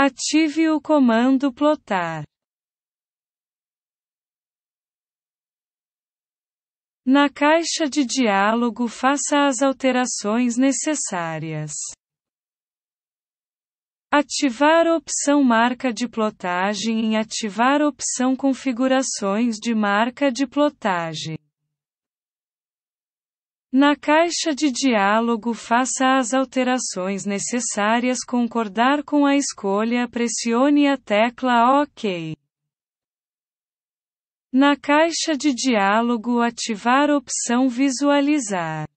Ative o comando plotar. Na caixa de diálogo faça as alterações necessárias. Ativar opção marca de plotagem e ativar opção configurações de marca de plotagem. Na caixa de diálogo, faça as alterações necessárias. Concordar com a escolha, pressione a tecla OK. Na caixa de diálogo, ativar opção Visualizar.